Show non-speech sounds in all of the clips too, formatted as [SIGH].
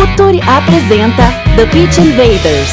Futuri apresenta The Pitch Invaders.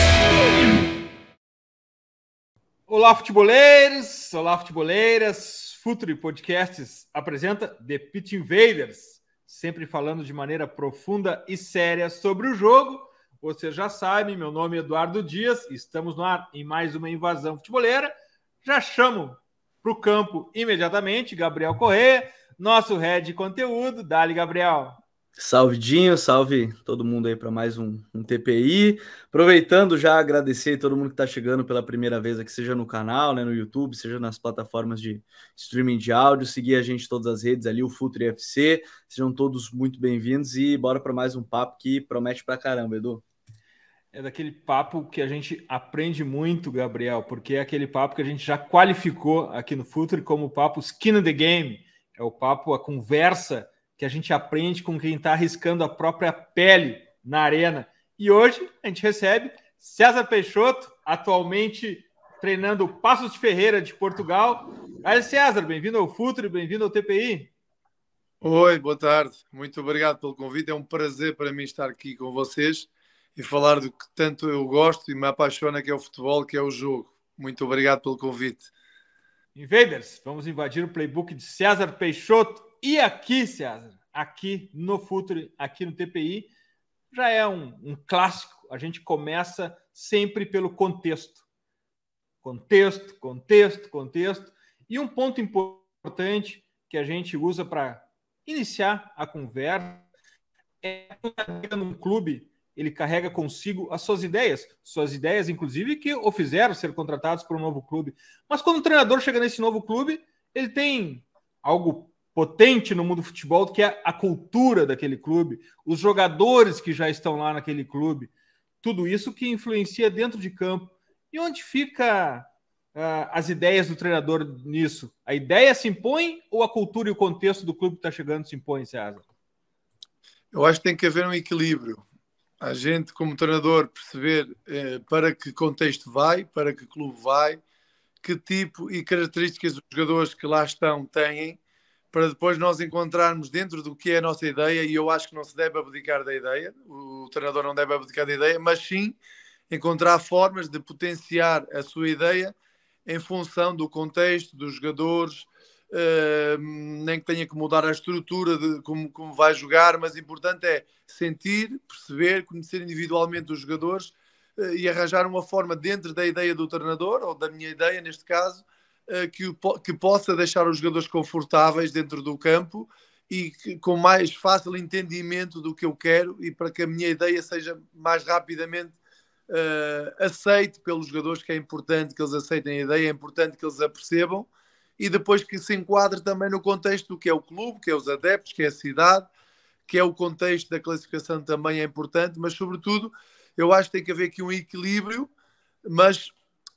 Olá, futeboleiros! Olá, futeboleiras! Futuri Podcasts apresenta The Pitch Invaders, sempre falando de maneira profunda e séria sobre o jogo. Você já sabe, meu nome é Eduardo Dias, estamos no ar em mais uma invasão futeboleira. Já chamo para o campo imediatamente Gabriel Correia, nosso head de conteúdo. Dali, Gabriel. Salve Dinho, salve todo mundo aí para mais um, um, TPI. Aproveitando já agradecer todo mundo que está chegando pela primeira vez aqui, seja no canal, né, no YouTube, seja nas plataformas de streaming de áudio, seguir a gente em todas as redes ali, o Futre FC. Sejam todos muito bem-vindos e bora para mais um papo que promete para caramba, Edu. É daquele papo que a gente aprende muito, Gabriel, porque é aquele papo que a gente já qualificou aqui no Futre como o papo skin of the game. É o papo, a conversa que a gente aprende com quem está arriscando a própria pele na arena. E hoje a gente recebe César Peixoto, atualmente treinando Passos de Ferreira de Portugal. Aí, César, bem-vindo ao Futuro, bem-vindo ao TPI. Oi, boa tarde. Muito obrigado pelo convite. É um prazer para mim estar aqui com vocês e falar do que tanto eu gosto e me apaixona, que é o futebol, que é o jogo. Muito obrigado pelo convite. Invaders, vamos invadir o playbook de César Peixoto e aqui, César, aqui no Futuro, aqui no TPI, já é um, um clássico. A gente começa sempre pelo contexto. Contexto, contexto, contexto. E um ponto importante que a gente usa para iniciar a conversa é tá um clube ele carrega consigo as suas ideias, suas ideias inclusive que o fizeram ser contratados para um novo clube. Mas quando o treinador chega nesse novo clube, ele tem algo potente no mundo do futebol que é a cultura daquele clube, os jogadores que já estão lá naquele clube, tudo isso que influencia dentro de campo. E onde fica uh, as ideias do treinador nisso? A ideia se impõe ou a cultura e o contexto do clube que está chegando se impõem, César? Eu acho que tem que haver um equilíbrio. A gente, como treinador, perceber eh, para que contexto vai, para que clube vai, que tipo e características os jogadores que lá estão têm para depois nós encontrarmos dentro do que é a nossa ideia, e eu acho que não se deve abdicar da ideia, o treinador não deve abdicar da ideia, mas sim encontrar formas de potenciar a sua ideia em função do contexto, dos jogadores, Uh, nem que tenha que mudar a estrutura de como, como vai jogar, mas o importante é sentir, perceber, conhecer individualmente os jogadores uh, e arranjar uma forma dentro da ideia do treinador, ou da minha ideia neste caso, eh, que, que possa deixar os jogadores confortáveis dentro do campo e que, com mais fácil entendimento do que eu quero e para que a minha ideia seja mais rapidamente uh, aceite pelos jogadores, que é importante que eles aceitem a ideia, é importante que eles a percebam e depois que se enquadre também no contexto do que é o clube, que é os adeptos, que é a cidade, que é o contexto da classificação também é importante, mas sobretudo eu acho que tem que haver aqui um equilíbrio, mas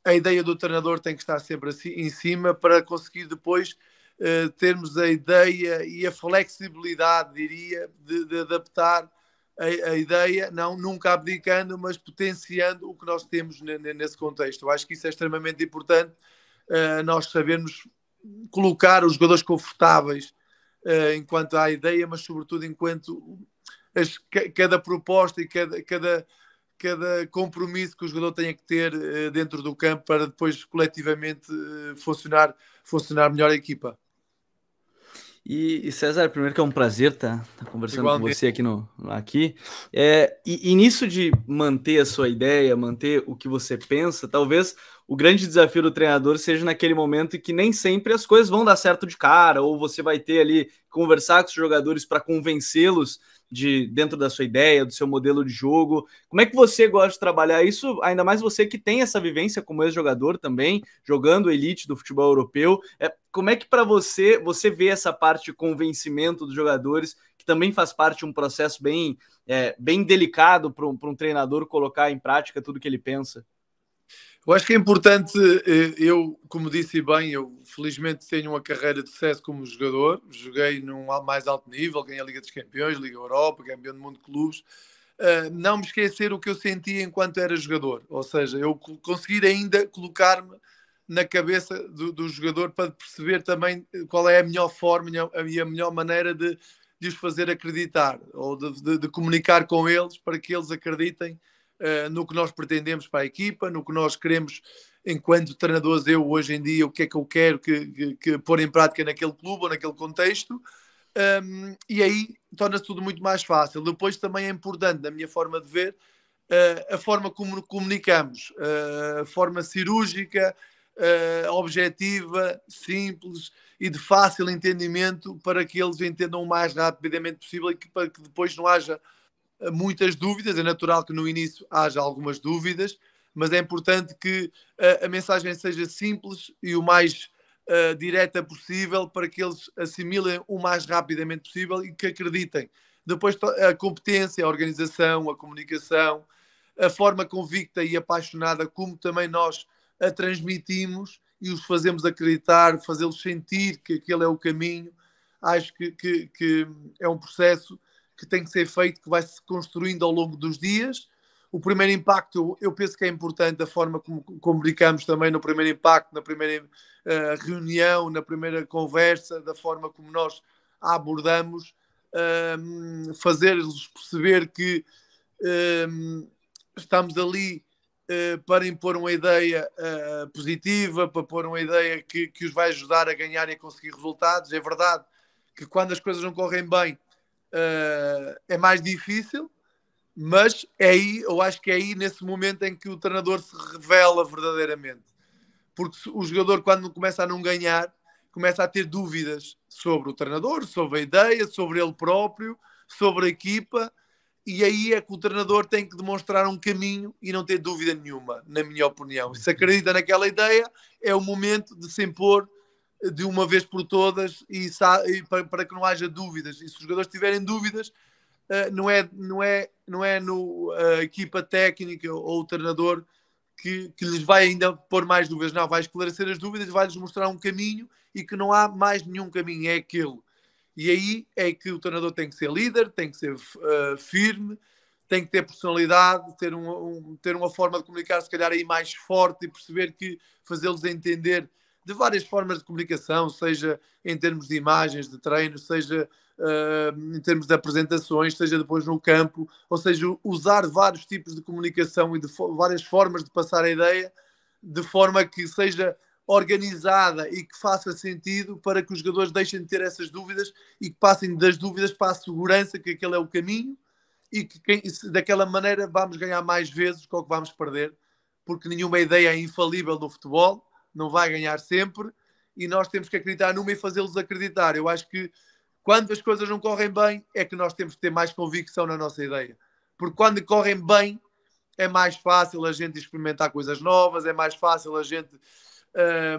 a ideia do treinador tem que estar sempre assim, em cima para conseguir depois uh, termos a ideia e a flexibilidade, diria, de, de adaptar a, a, ideia, não nunca abdicando, mas potenciando o que nós temos nesse contexto. Eu acho que isso é extremamente importante, uh, nós sabermos colocar os jogadores confortáveis uh, enquanto à ideia, mas sobretudo enquanto as, cada proposta e cada, cada cada compromisso que o jogador tenha que ter uh, dentro do campo para depois coletivamente uh, funcionar, funcionar melhor a equipa. E, e, César, primeiro que é um prazer estar tá, tá conversando Igualmente. com você aqui no aqui. É, e, e nisso de manter a sua ideia, manter o que você pensa, talvez o grande desafio do treinador seja naquele momento em que nem sempre as coisas vão dar certo de cara, ou você vai ter ali conversar com os jogadores para convencê-los de dentro da sua ideia, do seu modelo de jogo. Como é que você gosta de trabalhar isso? Ainda mais você que tem essa vivência como ex-jogador também, jogando elite do futebol europeu. É, como é que para você você vê essa parte de convencimento dos jogadores, que também faz parte de um processo bem, é, bem delicado para um, um treinador colocar em prática tudo que ele pensa? Eu acho que é importante, eh, eu, como disse bem, eu felizmente tenho uma carreira de sucesso como jogador, joguei num mais alto nível, ganhei a Liga dos Campeões, Liga Europa, campeão do mundo de clubes, eh, não me esquecer o que eu sentia enquanto era jogador, ou seja, eu conseguir ainda colocar-me na cabeça do, do, jogador para perceber também eh, qual é a melhor forma e a melhor maneira de, de os fazer acreditar, ou de, de, de comunicar com eles para que eles acreditem eh, no que nós pretendemos para a equipa, no que nós queremos enquanto treinadores, eu hoje em dia, o que é que eu quero que, que, que pôr em prática naquele clube ou naquele contexto. Um, e aí torna-se tudo muito mais fácil. Depois também é importante, na minha forma de ver, uh, a forma como comunicamos, uh, a forma cirúrgica, uh, objetiva, simples e de fácil entendimento para que eles entendam o mais rapidamente possível e que, para que depois não haja muitas dúvidas. É natural que no início haja algumas dúvidas, mas é importante que a, eh, a mensagem seja simples e o mais uh, direta possível para que eles assimilem o mais rapidamente possível e que acreditem. Depois, a competência, a organização, a comunicação, a forma convicta e apaixonada como também nós a transmitimos e os fazemos acreditar, fazê-los sentir que aquele é o caminho. Acho que, que, que é um processo que tem que ser feito, que vai se construindo ao longo dos dias. O primeiro impacto, eu penso que é importante a forma como comunicamos também no primeiro impacto, na primeira uh, reunião, na primeira conversa, da forma como nós a abordamos, ehm, fazer-lhes perceber que ehm, estamos ali uh, para impor uma ideia uh, positiva, para pôr uma ideia que, que os vai ajudar a ganhar e a conseguir resultados. É verdade que quando as coisas não correm bem, uh, é mais difícil, mas é aí, eu acho que é aí nesse momento em que o treinador se revela verdadeiramente. Porque o jogador, quando começa a não ganhar, começa a ter dúvidas sobre o treinador, sobre a ideia, sobre ele próprio, sobre a equipa, e aí é que o treinador tem que demonstrar um caminho e não ter dúvida nenhuma, na minha opinião. Se acredita naquela ideia, é o momento de se impor de uma vez por todas e, e para, para, que não haja dúvidas. E se os jogadores tiverem dúvidas, uh, não é, não é, não é no, a eh, equipa técnica ou o treinador que, que, lhes vai ainda pôr mais dúvidas. Não, vai esclarecer as dúvidas, vai-lhes mostrar um caminho e que não há mais nenhum caminho, é aquele. E aí é que o treinador tem que ser líder, tem que ser uh, firme, tem que ter personalidade, ter, um, um, ter uma forma de comunicar, se calhar, aí mais forte e perceber que fazê-los entender de várias formas de comunicação, seja em termos de imagens de treino, seja uh, em termos de apresentações, seja depois no campo, ou seja, usar vários tipos de comunicação e de fo várias formas de passar a ideia, de forma que seja organizada e que faça sentido para que os jogadores deixem de ter essas dúvidas e que passem das dúvidas para a segurança que aquele é o caminho e que quem, daquela maneira vamos ganhar mais vezes do que vamos perder, porque nenhuma ideia é infalível no futebol não vai ganhar sempre e nós temos que acreditar numa e fazê-los acreditar. Eu acho que quando as coisas não correm bem, é que nós temos que ter mais convicção na nossa ideia. Porque quando correm bem, é mais fácil a gente experimentar coisas novas, é mais fácil a gente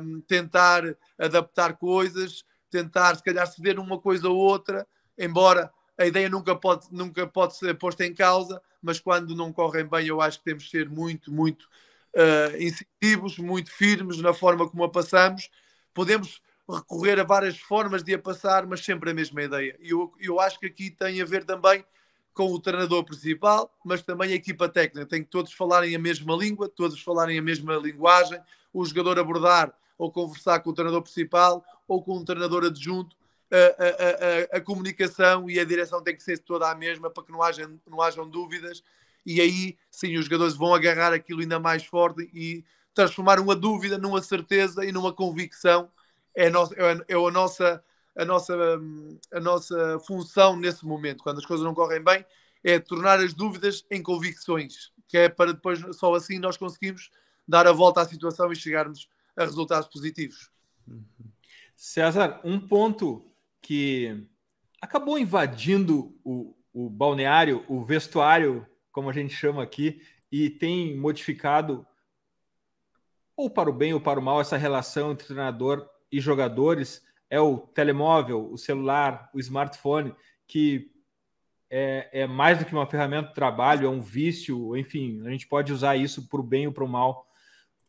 um, tentar adaptar coisas, tentar se calhar ceder uma coisa ou outra, embora a ideia nunca pode, nunca pode ser posta em causa, mas quando não correm bem, eu acho que temos que ser muito, muito uh, eh, incisivos, muito firmes na forma como a passamos. Podemos recorrer a várias formas de a passar, mas sempre a mesma ideia. E eu, eu acho que aqui tem a ver também com o treinador principal, mas também a equipa técnica. Tem que todos falarem a mesma língua, todos falarem a mesma linguagem, o jogador abordar ou conversar com o treinador principal ou com o treinador adjunto. A, a, a, a comunicação e a direção tem que ser toda a mesma para que não, haja, não hajam dúvidas e aí sim os jogadores vão agarrar aquilo ainda mais forte e transformar uma dúvida numa certeza e numa convicção. É a nossa, é a nossa, a nossa, a nossa função nesse momento, quando as coisas não correm bem, é tornar as dúvidas em convicções, que é para depois, só assim, nós conseguimos dar a volta à situação e chegarmos a resultados positivos. César, um ponto que acabou invadindo o, o balneário, o vestuário como a gente chama aqui, e tem modificado ou para o bem ou para o mal essa relação entre treinador e jogadores é o telemóvel, o celular, o smartphone, que é, é, mais do que uma ferramenta de trabalho, é um vício, enfim, a gente pode usar isso para o bem ou para o mal.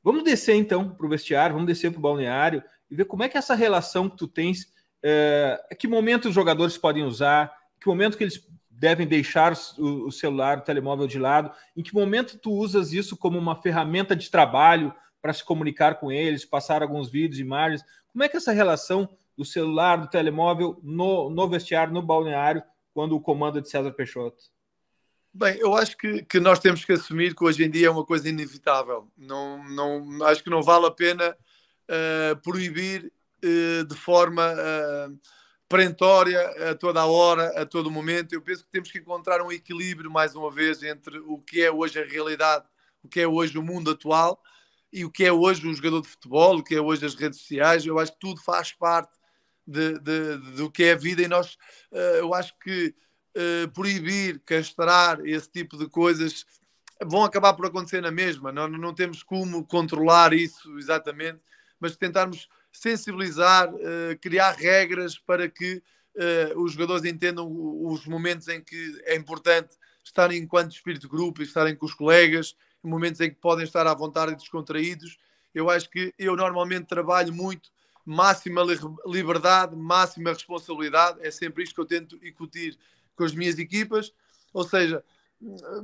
Vamos descer então para o vestiário, vamos descer para o balneário e ver como é que essa relação que tu tens, é, que momento os jogadores podem usar, que momento que eles devem deixar o, celular, o telemóvel de lado? Em que momento tu usas isso como uma ferramenta de trabalho para se comunicar com eles, passar alguns vídeos, imagens? Como é que é essa relação do celular, do telemóvel no, no vestiário, no balneário, quando o comando é de César Peixoto? Bem, eu acho que, que nós temos que assumir que hoje em dia é uma coisa inevitável. Não, não, acho que não vale a pena uh, proibir uh, de forma. Uh, perentória a toda a hora, a todo momento. Eu penso que temos que encontrar um equilíbrio, mais uma vez, entre o que é hoje a realidade, o que é hoje o mundo atual e o que é hoje o jogador de futebol, o que é hoje as redes sociais. Eu acho que tudo faz parte de, de, de, do que é a vida e nós, uh, eu acho que uh, proibir, castrar esse tipo de coisas vão acabar por acontecer na mesma. Não, não temos como controlar isso exatamente, mas tentarmos sensibilizar, eh, criar regras para que eh, os jogadores entendam os momentos em que é importante estarem enquanto espírito de grupo e estarem com os colegas, momentos em que podem estar à vontade e descontraídos. Eu acho que eu normalmente trabalho muito máxima liberdade, máxima responsabilidade. É sempre isto que eu tento incutir com as minhas equipas. Ou seja,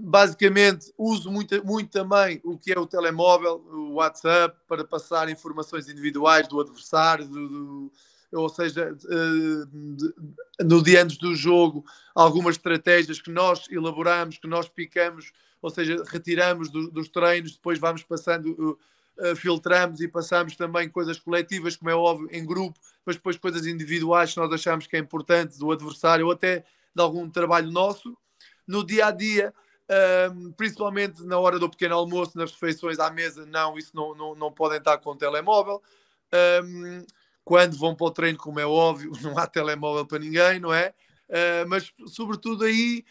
basicamente uso muito, muito também o que é o telemóvel, o WhatsApp, para passar informações individuais do adversário, do, do, ou seja, eh, de, no dia antes do jogo, algumas estratégias que nós elaboramos, que nós picamos, ou seja, retiramos do, dos treinos, depois vamos passando, eh, eh, filtramos e passamos também coisas coletivas, como é óbvio, em grupo, mas depois coisas individuais que nós achamos que é importante do adversário ou até de algum trabalho nosso no dia a dia, um, ehm, principalmente na hora do pequeno almoço, nas refeições à mesa, não, isso não, não, não podem estar com o telemóvel. Um, ehm, quando vão para o treino, como é óbvio, [LAUGHS] não há telemóvel para ninguém, não é? Uh, mas sobretudo aí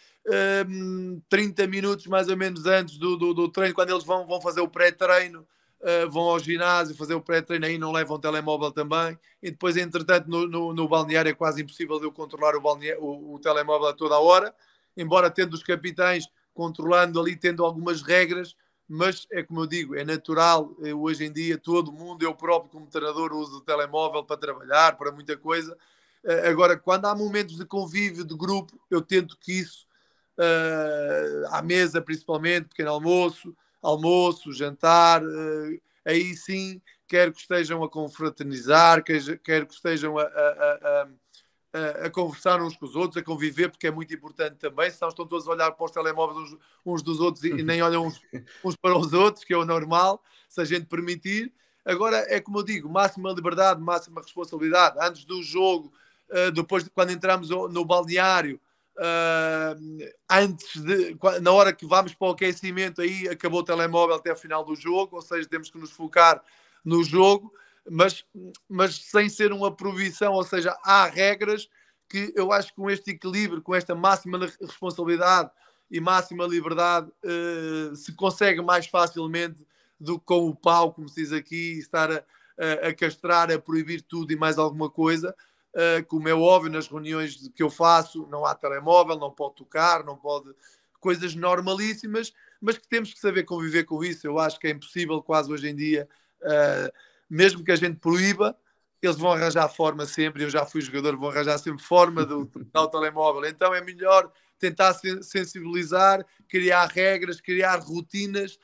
um, ehm, 30 minutos mais ou menos antes do, do, do treino, quando eles vão, vão fazer o pré-treino, uh, vão ao ginásio fazer o pré-treino, aí não levam telemóvel também, e depois, entretanto, no, no, no balneário é quase impossível de eu controlar o, balneário, o, o telemóvel a toda a hora embora tendo os capitães controlando ali, tendo algumas regras, mas é como eu digo, é natural eh, hoje em dia, todo mundo, eu próprio como treinador uso o telemóvel para trabalhar, para muita coisa. Eh, agora, quando há momentos de convívio, de grupo, eu tento que isso, eh, à mesa principalmente, pequeno almoço, almoço, jantar, aí sim, quero que estejam a confraternizar, quero que estejam a, a, a a, conversar uns com os outros, a conviver, porque é muito importante também, senão estão todos a olhar para os telemóveis uns, uns dos outros e, e nem olham uns, [LAUGHS] uns, para os outros, que é o normal, se a gente permitir. Agora é como eu digo, máxima liberdade, máxima responsabilidade, antes do jogo, uh, depois de quando entramos no balneário, uh, antes de na hora que vamos para o aquecimento, aí acabou o telemóvel até o final do jogo, ou seja, temos que nos focar no jogo mas, mas sem ser uma proibição, ou seja, há regras que eu acho que com este equilíbrio, com esta máxima responsabilidade e máxima liberdade, uh, se consegue mais facilmente do que com o pau, como se diz aqui, estar a, a, a castrar, a proibir tudo e mais alguma coisa. Uh, como é óbvio, nas reuniões que eu faço, não há telemóvel, não pode tocar, não pode. coisas normalíssimas, mas que temos que saber conviver com isso. Eu acho que é impossível, quase hoje em dia. Uh, mesmo que a gente proíba, eles vão arranjar forma sempre, eu já fui jogador, vão arranjar sempre forma de utilizar o telemóvel. Então é melhor tentar sensibilizar, criar regras, criar rotinas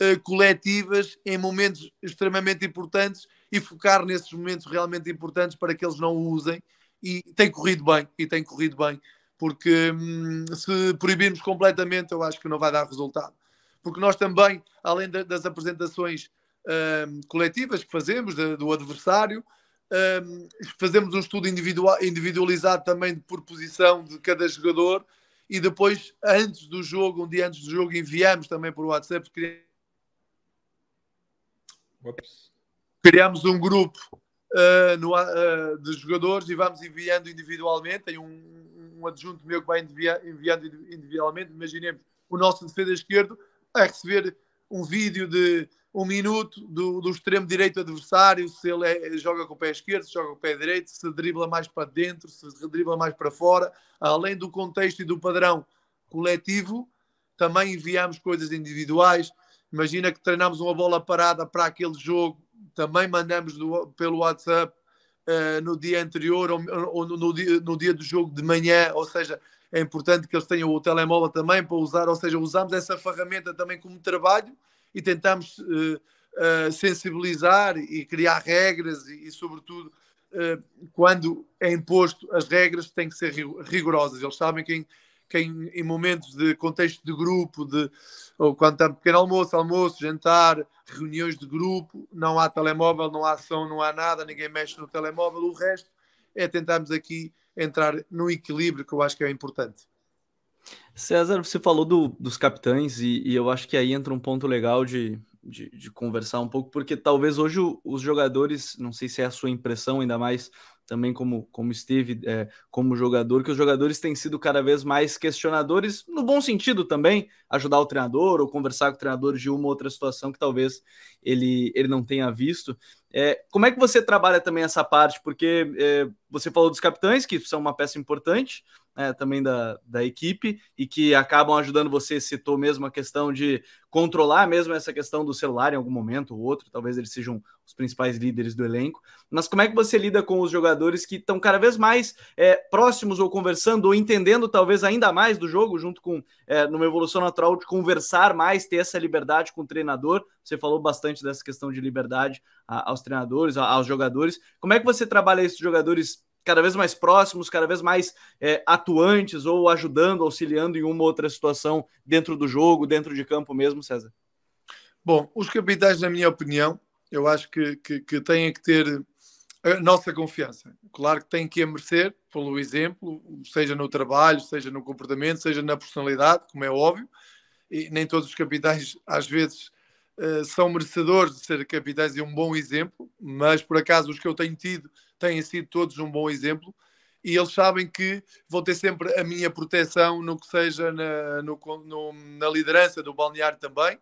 uh, coletivas em momentos extremamente importantes e focar nesses momentos realmente importantes para que eles não o usem. E tem corrido bem, e tem corrido bem, porque hum, se proibirmos completamente, eu acho que não vai dar resultado. Porque nós também, além das apresentações um, coletivas que fazemos de, do adversário, um, fazemos um estudo individual, individualizado também por posição de cada jogador e depois, antes do jogo, um dia antes do jogo, enviamos também por WhatsApp. Cri... Criamos um grupo uh, no, uh, de jogadores e vamos enviando individualmente. Tem um, um adjunto meu que vai enviando individualmente. Imaginemos o nosso defesa esquerdo a receber um vídeo de um minuto do, do extremo direito adversário, se ele é, joga com o pé esquerdo, se joga com o pé direito, se dribla mais para dentro, se dribla mais para fora, além do contexto e do padrão coletivo, também enviamos coisas individuais. Imagina que treinamos uma bola parada para aquele jogo, também mandamos do, pelo WhatsApp uh, no dia anterior ou, ou no, no, dia, no dia do jogo de manhã, ou seja, é importante que eles tenham o telemóvel também para usar, ou seja, usamos essa ferramenta também como trabalho e tentamos uh, uh, sensibilizar e criar regras e, e sobretudo, uh, quando é imposto, as regras têm que ser rigorosas. Eles sabem que em, que em, em momentos de contexto de grupo, de, ou quando está pequeno almoço, almoço, jantar, reuniões de grupo, não há telemóvel, não há ação, não há nada, ninguém mexe no telemóvel, o resto é tentarmos aqui entrar no equilíbrio que eu acho que é importante. César, você falou do, dos capitães e, e, eu acho que aí entra um ponto legal de, de, de conversar um pouco, porque talvez hoje os jogadores, não sei se é a sua impressão, ainda mais também como, como esteve é, como jogador, que os jogadores têm sido cada vez mais questionadores, no bom sentido também, ajudar o treinador ou conversar com o treinador de uma outra situação que talvez ele, ele não tenha visto. É, como é que você trabalha também essa parte? Porque é, você falou dos capitães, que são uma peça importante, né, também da, da equipe e que acabam ajudando você, citou mesmo a questão de controlar mesmo essa questão do celular em algum momento ou outro, talvez eles sejam os principais líderes do elenco, mas como é que você lida com os jogadores que estão cada vez mais é, próximos ou conversando ou entendendo talvez ainda mais do jogo, junto com é, numa evolução natural de conversar mais, ter essa liberdade com o treinador, você falou bastante dessa questão de liberdade a, aos treinadores, a, aos jogadores, como é que você trabalha esses jogadores cada vez mais próximos, cada vez mais é, atuantes ou ajudando, auxiliando em uma outra situação dentro do jogo, dentro de campo mesmo, César? Bom, os capitais na minha opinião, eu acho que, que, que têm que ter a nossa confiança. Claro que têm que a merecer pelo exemplo, seja no trabalho, seja no comportamento, seja na personalidade, como é óbvio. E nem todos os capitais às vezes, eh, são merecedores de ser capitães e um bom exemplo, mas por acaso os que eu tenho tido têm sido todos um bom exemplo e eles sabem que vão ter sempre a minha proteção no que seja na, no, no, na liderança do balneário também.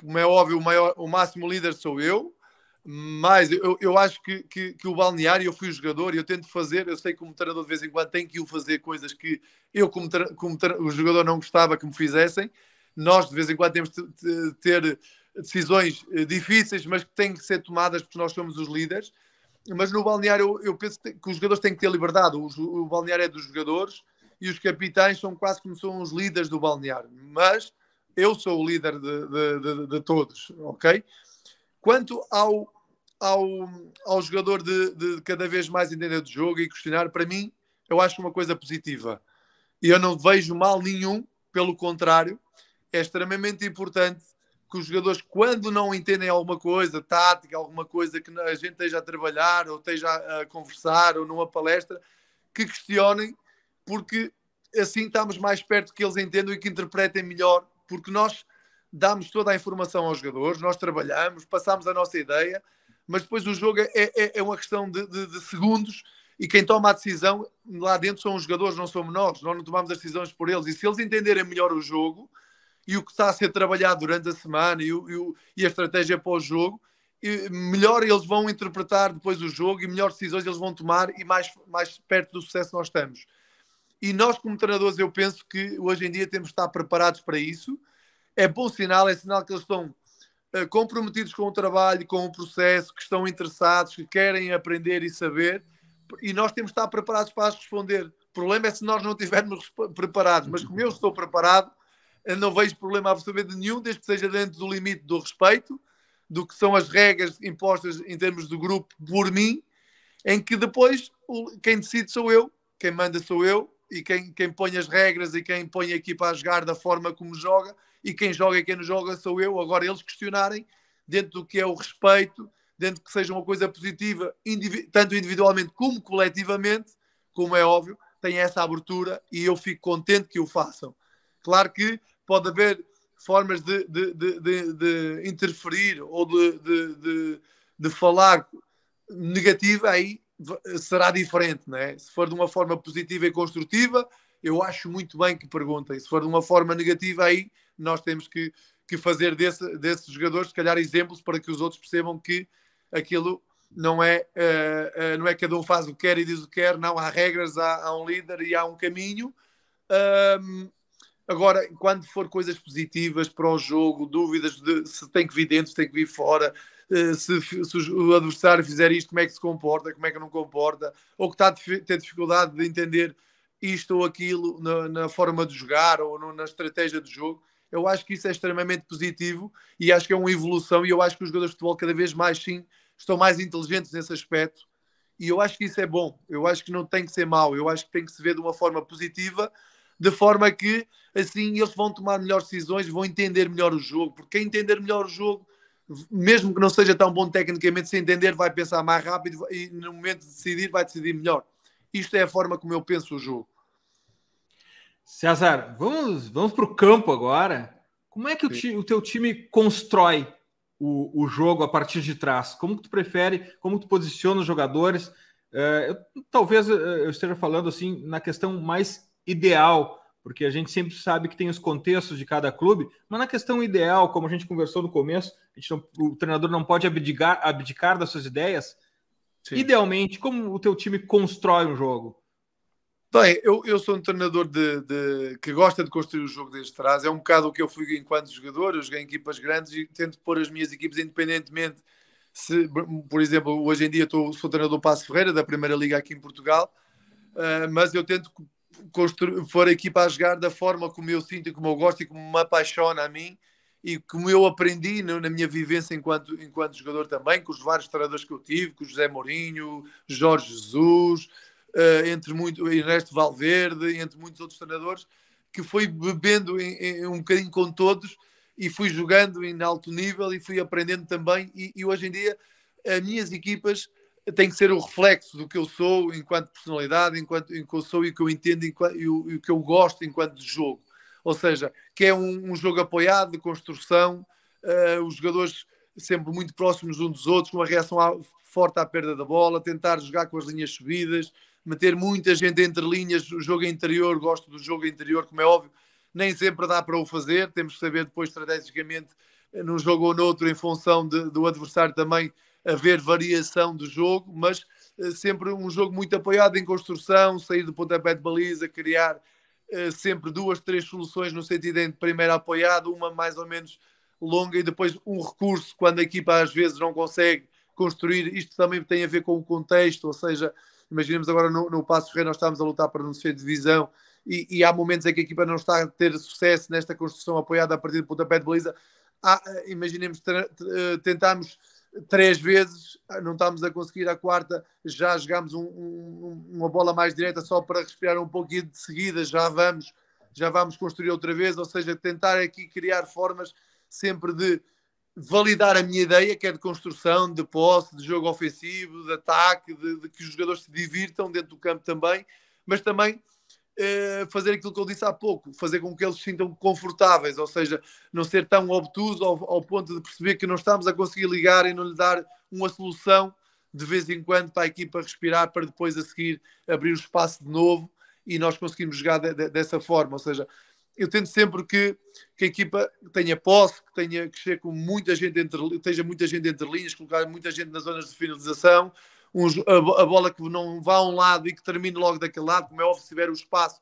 Como é óbvio, o, maior, o máximo líder sou eu, mas eu, eu acho que, que, que, o balneário, eu fui jogador e eu tento fazer, eu sei que como treinador de vez em quando tem que o fazer coisas que eu como, como o jogador não gostava que me fizessem, nós de vez em quando temos de ter decisões eh, difíceis, mas que têm que ser tomadas porque nós somos os líderes. Mas no balneário, eu, penso que os jogadores têm que ter liberdade. O, balneário é dos jogadores e os capitães são quase como são os líderes do balneário. Mas eu sou o líder de, de, de, de todos, ok? Quanto ao, ao, ao jogador de, cada vez mais entender do jogo e questionar, para mim, eu acho uma coisa positiva. E eu não vejo mal nenhum, pelo contrário, é extremamente importante que os jogadores, quando não entendem alguma coisa, tática, alguma coisa que a gente esteja a trabalhar, ou esteja a conversar, ou numa palestra, que questionem, porque assim estamos mais perto que eles entendam e que interpretem melhor, porque nós damos toda a informação aos jogadores, nós trabalhamos, passamos a nossa ideia, mas depois o jogo é, é, é, é uma questão de, de, de, segundos e quem toma a decisão lá dentro são os jogadores, não somos nós, nós não tomamos as decisões por eles. E se eles entenderem melhor o jogo, e o que está a ser trabalhado durante a semana e, o, e, o, e a estratégia para o jogo, melhor eles vão interpretar depois o jogo e melhores decisões eles vão tomar e mais, mais perto do sucesso nós estamos. E nós, como treinadores, eu penso que hoje em dia temos de estar preparados para isso. É bom sinal, é sinal que eles estão eh, comprometidos com o trabalho, com o processo, que estão interessados, que querem aprender e saber. E nós temos de estar preparados para responder. O problema é se nós não estivermos preparados. Mas como eu estou preparado, não vejo problema absolutamente nenhum, desde que seja dentro do limite do respeito, do que são as regras impostas em termos do grupo por mim, em que depois quem decide sou eu, quem manda sou eu, e quem, quem põe as regras e quem põe a equipa a jogar da forma como joga, e quem joga e quem não joga sou eu. Agora eles questionarem dentro do que é o respeito, dentro que seja uma coisa positiva, indivi tanto individualmente como coletivamente, como é óbvio, tem essa abertura e eu fico contente que o façam. Claro que pode haver formas de, de, de, de interferir ou de, de, falar negativa, aí será diferente, não é? Se for de uma forma positiva e construtiva, eu acho muito bem que perguntem. Se for de uma forma negativa, aí nós temos que, que fazer desse, desses jogadores, se calhar, exemplos para que os outros percebam que aquilo não é, uh, uh, não é cada um faz o que quer e diz o que quer, não. Há regras, há, há um líder e há um caminho. Agora, quando for coisas positivas para o jogo, dúvidas de se tem que vir dentro, se tem que vir fora, eh, se, se o adversário fizer isto, como é que se comporta, como é que não comporta, ou que está a ter dificuldade de entender isto ou aquilo na, na forma de jogar ou no, na estratégia de jogo, eu acho que isso é extremamente positivo e acho que é uma evolução e eu acho que os jogadores de futebol cada vez mais sim estão mais inteligentes nesse aspecto e eu acho que isso é bom, eu acho que não tem que ser mau, eu acho que tem que se ver de uma forma positiva de forma que assim eles vão tomar melhores decisões, vão entender melhor o jogo, porque quem entender melhor o jogo, mesmo que não seja tão bom tecnicamente, se entender, vai pensar mais rápido e no momento de decidir, vai decidir melhor. Isto é a forma como eu penso o jogo. César, vamos, vamos para o campo agora. Como é que o, ti, o, teu time constrói o, o jogo a partir de trás? Como tu prefere, como tu posiciona os jogadores? Eh, eu, talvez eh, eu esteja falando assim na questão mais ideal, porque a gente sempre sabe que tem os contextos de cada clube, mas na questão ideal, como a gente conversou no começo, não, o treinador não pode abdicar, abdicar das suas ideias. Sim. Idealmente, como o teu time constrói um jogo? Bem, eu, eu sou um treinador de, de, que gosta de construir o jogo desde trás. É um bocado o que eu fui enquanto jogador. Eu joguei em equipas grandes e tento pôr as minhas equipas independentemente. Se, por exemplo, hoje em dia estou, sou treinador do Passo Ferreira, da Primeira Liga aqui em Portugal, uh, mas eu tento for a equipa a jogar da forma como eu sinto e como eu gosto e como me apaixona a mim e como eu aprendi na minha vivência enquanto, enquanto jogador também, com os vários treinadores que eu tive, com José Mourinho, Jorge Jesus, uh, entre muito, Ernesto Valverde, entre muitos outros treinadores, que foi bebendo em, em, um bocadinho com todos e fui jogando em alto nível e fui aprendendo também. E, e hoje em dia, as minhas equipas tem que ser o reflexo do que eu sou enquanto personalidade, enquanto enquanto eu sou e o que eu entendo e, o, e, o, que eu gosto enquanto jogo. Ou seja, que é um, um jogo apoiado de construção, uh, os jogadores sempre muito próximos uns dos outros, com uma reação à, forte à perda da bola, tentar jogar com as linhas subidas, meter muita gente entre linhas, o jogo interior, gosto do jogo interior, como é óbvio, nem sempre dá para o fazer, temos que saber depois estrategicamente num jogo ou noutro, em função de, do adversário também, haver variação do jogo, mas eh, sempre um jogo muito apoiado em construção, sair do pontapé de baliza, criar eh, sempre duas, três soluções no sentido de primeiro apoiado, uma mais ou menos longa e depois um recurso quando a equipa às vezes não consegue construir. Isto também tem a ver com o contexto, ou seja, imaginemos agora no, no Passo Ferreira nós estamos a lutar para não ser divisão e, e, há momentos em que a equipa não está a ter sucesso nesta construção apoiada a partir do pontapé de baliza. Há, imaginemos, eh, tentarmos três vezes, ah, não estamos a conseguir a quarta, já jogámos um, um, uma bola mais direta só para respirar um pouquinho de seguida, já vamos, já vamos construir outra vez, ou seja, tentar aqui criar formas sempre de validar a minha ideia, que é de construção, de posse, de jogo ofensivo, de ataque, de, de que os jogadores se divirtam dentro do campo também, mas também eh, fazer aquilo que eu disse há pouco, fazer com que eles se sintam confortáveis, ou seja, não ser tão obtuso ao, ao ponto de perceber que não estamos a conseguir ligar e não lhe dar uma solução de vez em quando para a equipa respirar, para depois a seguir abrir o espaço de novo e nós conseguimos jogar de, de, dessa forma. Ou seja, eu tento sempre que, que a equipa tenha posse, que tenha que chegue com muita gente entre, esteja muita gente entre linhas, colocar muita gente nas zonas de finalização, a, a, bola que não vá a um lado e que termine logo daquele lado, como é óbvio, se tiver o espaço,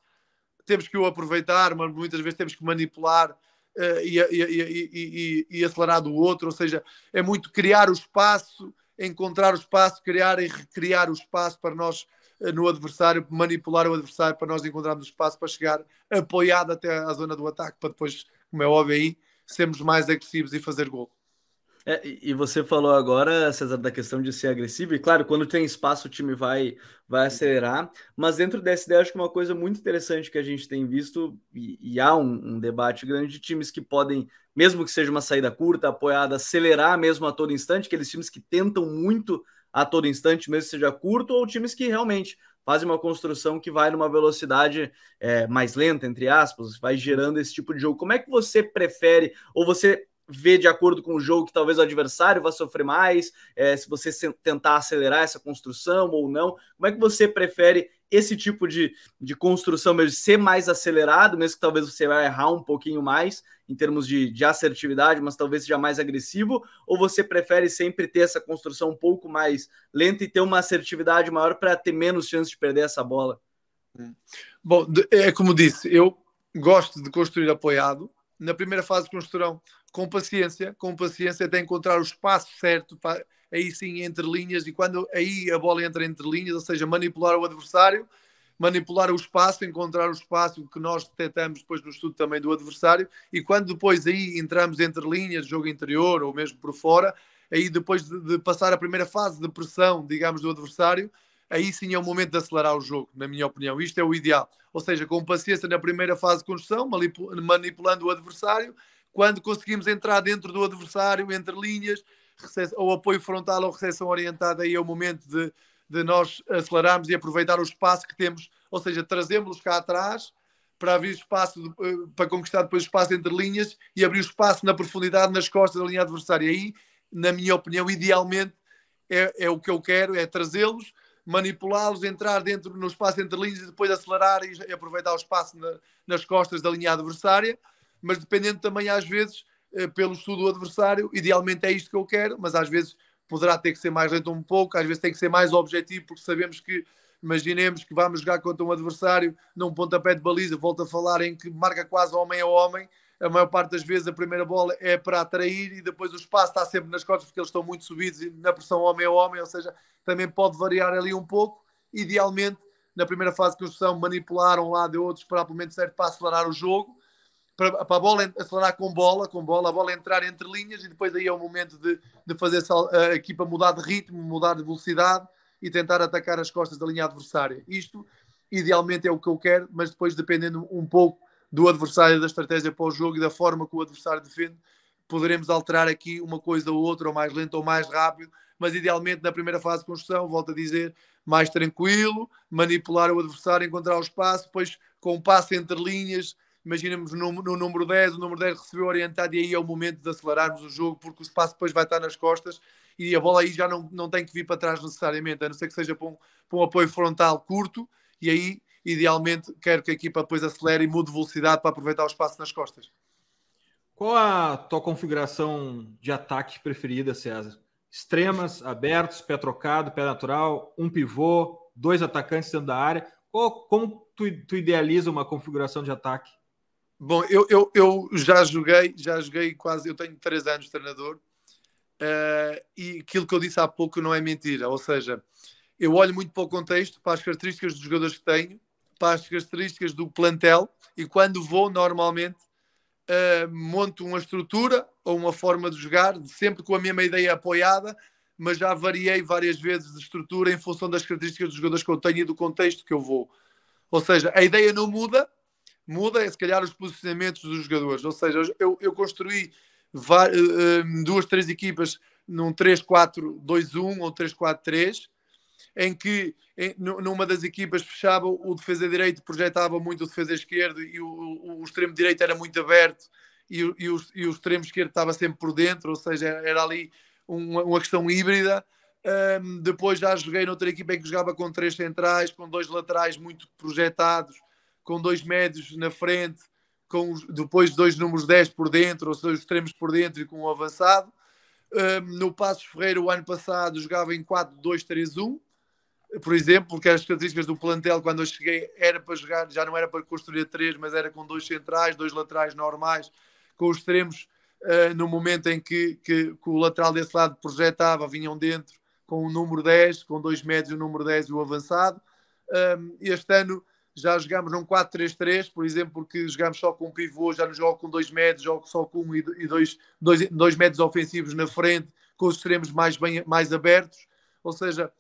temos que o aproveitar, mas muitas vezes temos que manipular uh, e, e, e, e, acelerar do outro, ou seja, é muito criar o espaço, encontrar o espaço, criar e recriar o espaço para nós eh, no adversário, manipular o adversário para nós encontrarmos o espaço para chegar apoiado até à zona do ataque, para depois, como é óbvio aí, sermos mais agressivos e fazer gol. É, e você falou agora, César, da questão de ser agressivo, e claro, quando tem espaço o time vai, vai acelerar, mas dentro dessa ideia acho que uma coisa muito interessante que a gente tem visto, e, e há um, um, debate grande de times que podem, mesmo que seja uma saída curta, apoiada, acelerar mesmo a todo instante, aqueles times que tentam muito a todo instante, mesmo que seja curto, ou times que realmente fazem uma construção que vai numa velocidade é, mais lenta, entre aspas, vai gerando esse tipo de jogo. Como é que você prefere, ou você ver de acordo com o jogo que talvez o adversário vá sofrer mais, é, se você tentar acelerar essa construção ou não? Como é que você prefere esse tipo de, de construção mesmo, ser mais acelerado, mesmo que talvez você vá errar um pouquinho mais em termos de, de assertividade, mas talvez seja mais agressivo, ou você prefere sempre ter essa construção um pouco mais lenta e ter uma assertividade maior para ter menos chance de perder essa bola? Hum. Bom, é como disse, eu gosto de construir apoiado, na primeira fase de construção, com paciência, com paciência, até encontrar o espaço certo, para, aí sim entre linhas, e quando aí a bola entra entre linhas, ou seja, manipular o adversário, manipular o espaço, encontrar o espaço que nós detectamos depois no estudo também do adversário, e quando depois aí entramos entre linhas, jogo interior ou mesmo por fora, aí depois de, de passar a primeira fase de pressão, digamos, do adversário, aí sim é o momento de acelerar o jogo, na minha opinião. Isto é o ideal. Ou seja, com paciência na primeira fase de construção, manipulando o adversário, quando conseguimos entrar dentro do adversário, entre linhas, ou apoio frontal ou recepção orientada, aí é o momento de, de nós acelerarmos e aproveitar o espaço que temos, ou seja, trazemos-los cá atrás para abrir espaço, eh, para conquistar depois espaço entre linhas e abrir espaço na profundidade nas costas da linha adversária. Aí, na minha opinião, idealmente é, é o que eu quero, é trazê-los manipulá-los, entrar dentro no espaço entre linhas e depois acelerar e aproveitar o espaço na, nas costas da linha adversária, mas dependendo também às vezes eh, pelo estudo do adversário, idealmente é isto que eu quero, mas às vezes poderá ter que ser mais lento um pouco, às vezes tem que ser mais objetivo, porque sabemos que imaginemos que vamos jogar contra um adversário num pontapé de baliza, volto a falar, em que marca quase homem a homem, a maior parte das vezes a primeira bola é para atrair e depois o espaço está sempre nas costas porque eles estão muito subidos e na pressão homem a homem, ou seja, também pode variar ali um pouco. Idealmente, na primeira fase de construção, manipular um lado e outros para pelo menos certo para acelerar o jogo, para, para, a bola acelerar com bola, com bola, a bola entrar entre linhas e depois aí é o momento de, de fazer a equipa mudar de ritmo, mudar de velocidade e tentar atacar as costas da linha adversária. Isto, idealmente, é o que eu quero, mas depois, dependendo um pouco do adversário, da estratégia para o jogo e da forma que o adversário defende, poderemos alterar aqui uma coisa ou outra, ou mais lento ou mais rápido, mas idealmente na primeira fase de construção, volto a dizer, mais tranquilo, manipular o adversário, encontrar o espaço, depois com um passo entre linhas, imaginemos no, no, número 10, o número 10 recebeu orientado e aí é o momento de acelerarmos o jogo, porque o espaço depois vai estar nas costas e a bola aí já não, não tem que vir para trás necessariamente, a não ser que seja para um, para um apoio frontal curto, e aí idealmente quero que a equipa depois acelere e mude velocidade para aproveitar o espaço nas costas. Qual a tua configuração de ataque preferida, César? Extremas, abertos, pé trocado, pé natural, um pivô, dois atacantes dentro da área. Qual, como tu, tu idealiza uma configuração de ataque? Bom, eu, eu, eu já joguei, já joguei quase, eu tenho três anos de treinador, uh, e aquilo que eu disse há pouco não é mentira, ou seja, eu olho muito para o contexto, para as características dos jogadores que tenho, para as características do plantel e quando vou normalmente uh, monto uma estrutura ou uma forma de jogar, sempre com a mesma ideia apoiada, mas já variei várias vezes de estrutura em função das características dos jogadores que eu tenho e do contexto que eu vou. Ou seja, a ideia não muda, muda é se calhar os posicionamentos dos jogadores. Ou seja, eu, eu construí eh, eh, duas, três equipas num 3-4-2-1 ou 3-4-3 em que em, numa das equipas fechava o defesa direito, projetava muito o defesa esquerdo e o, o, o extremo direito era muito aberto e, e, o, e o extremo esquerdo estava sempre por dentro, ou seja, era ali uma, uma questão híbrida. Um, depois já joguei noutra equipa em que jogava com três centrais, com dois laterais muito projetados, com dois médios na frente, com os, depois dois números 10 por dentro, ou seja, os extremos por dentro e com um avançado. Um, no Passos Ferreira, o ano passado, jogava em 4-2-3-1, por exemplo, porque as características do plantel quando eu cheguei era para jogar, já não era para construir três, mas era com dois centrais, dois laterais normais, com os extremos uh, no momento em que, que, que, o lateral desse lado projetava, vinham dentro com o número 10, com dois médios, o número 10 e o avançado. Um, este ano já jogámos num 4-3-3, por exemplo, porque jogámos só com um pivô, já não jogo com dois médios, jogo só com um e dois, dois, dois médios ofensivos na frente, com os extremos mais, bem, mais abertos. Ou seja,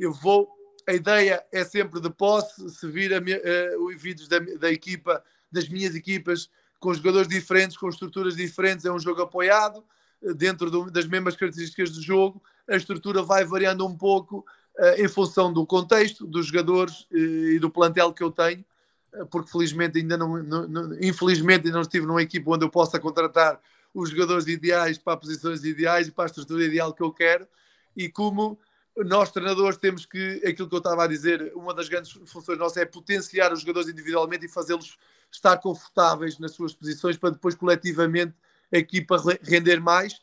eu vou. A ideia é sempre de posse, se vir a, eh, os vídeos da, da equipa, das minhas equipas, com jogadores diferentes, com estruturas diferentes, é um jogo apoiado, eh, dentro do, das mesmas características do jogo, a estrutura vai variando um pouco uh, em função do contexto, dos jogadores uh, e do plantel que eu tenho, uh, porque felizmente ainda não, não, não, infelizmente ainda não estive numa equipa onde eu possa contratar os jogadores ideais para posições ideais e para a estrutura ideal que eu quero, e como nós treinadores temos que, aquilo que eu estava a dizer, uma das grandes funções nossas é potenciar os jogadores individualmente e fazê-los estar confortáveis nas suas posições para depois coletivamente a equipa render mais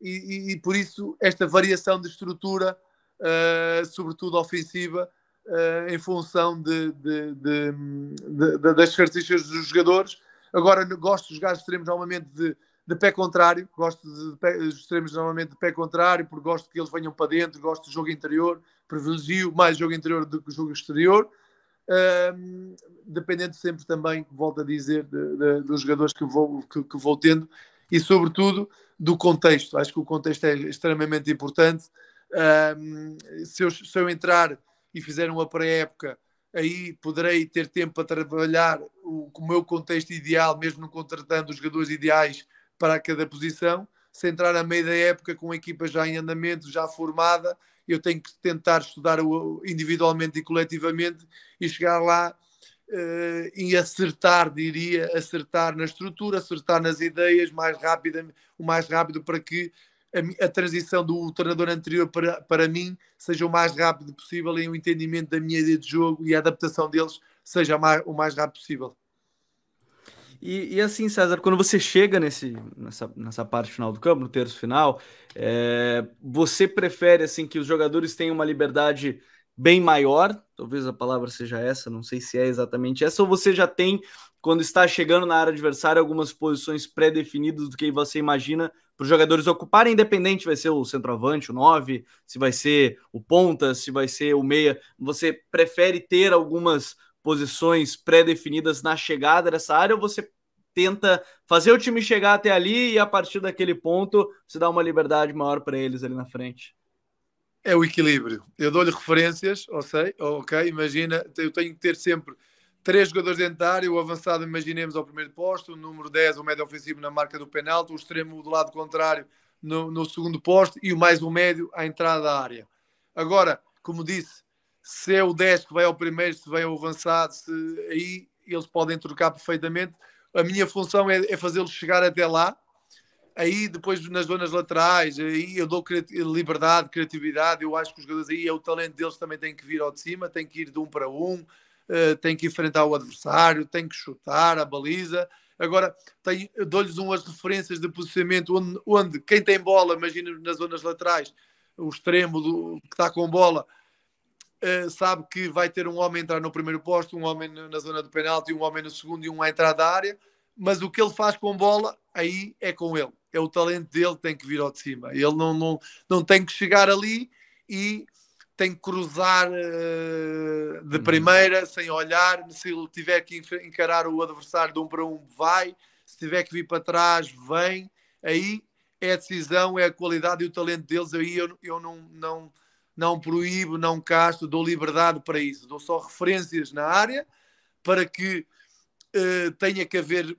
e, e, e por isso esta variação de estrutura, uh, sobretudo ofensiva, uh, em função de, de, de, das características dos jogadores. Agora gosto de jogar extremos normalmente de de pé contrário, gosto de, pé, os extremos normalmente de pé contrário, porque gosto que eles venham para dentro, gosto de jogo interior, privilegio mais jogo interior do que jogo exterior, um, dependendo sempre também, volto a dizer, de, de, dos jogadores que vou, que, que, vou tendo e, sobretudo, do contexto. Acho que o contexto é extremamente importante. Um, se, eu, se eu entrar e fizer uma pré-época, aí poderei ter tempo para trabalhar o, o meu contexto ideal, mesmo não contratando os jogadores ideais para cada posição. Se entrar a meio da época com a equipa já em andamento, já formada, eu tenho que tentar estudar individualmente e coletivamente e chegar lá uh, e acertar, diria, acertar na estrutura, acertar nas ideias mais rápido o mais rápido para que a, a, transição do treinador anterior para, para mim seja o mais rápido possível e o entendimento da minha ideia de jogo e a adaptação deles seja mais, o mais rápido possível. E, e, assim, César, quando você chega nesse, nessa, nessa parte final do campo, no terço final, é, você prefere assim que os jogadores tenham uma liberdade bem maior? Talvez a palavra seja essa, não sei se é exatamente essa, ou você já tem, quando está chegando na área adversária, algumas posições pré-definidas do que você imagina para os jogadores ocuparem, independente vai ser o centroavante, o 9, se vai ser o ponta, se vai ser o meia. Você prefere ter algumas posições pré-definidas na chegada dessa área ou você tenta fazer o time chegar até ali e a partir daquele ponto se dá uma liberdade maior para eles ali na frente? É o equilíbrio. Eu dou-lhe referências, ou sei, ok, imagina, eu tenho que ter sempre três jogadores dentro da área, o avançado, imaginemos, ao primeiro posto, o número 10, o médio ofensivo na marca do penalti, o extremo do lado contrário no, no segundo posto e o mais um médio à entrada da área. Agora, como disse, se é o 10 que vai ao primeiro, se vem ao avançado, se, aí eles podem trocar perfeitamente. A minha função é, é fazê-los chegar até lá. Aí depois nas zonas laterais, aí eu dou liberdade, criatividade. Eu acho que os jogadores aí é o talento deles também tem que vir ao de cima, tem que ir de um para um, uh, tem que enfrentar o adversário, tem que chutar a baliza. Agora dou-lhes umas referências de posicionamento onde, onde quem tem bola, imagina nas zonas laterais, o extremo do, que está com bola, eh, sabe que vai ter um homem entrar no primeiro posto, um homem na zona do penalti, um homem no segundo e um a entrar da área, mas o que ele faz com bola, aí é com ele. É o talento dele que tem que vir ao de cima. Ele não, não, não tem que chegar ali e tem que cruzar uh, de uhum. primeira, sem olhar. Se ele tiver que encarar o adversário de um para um, vai. Se tiver que vir para trás, vem. Aí é a decisão, é a qualidade e o talento deles. Aí eu, eu não, não não proíbo, não casto, dou liberdade para isso, dou só referências na área para que uh, tenha que haver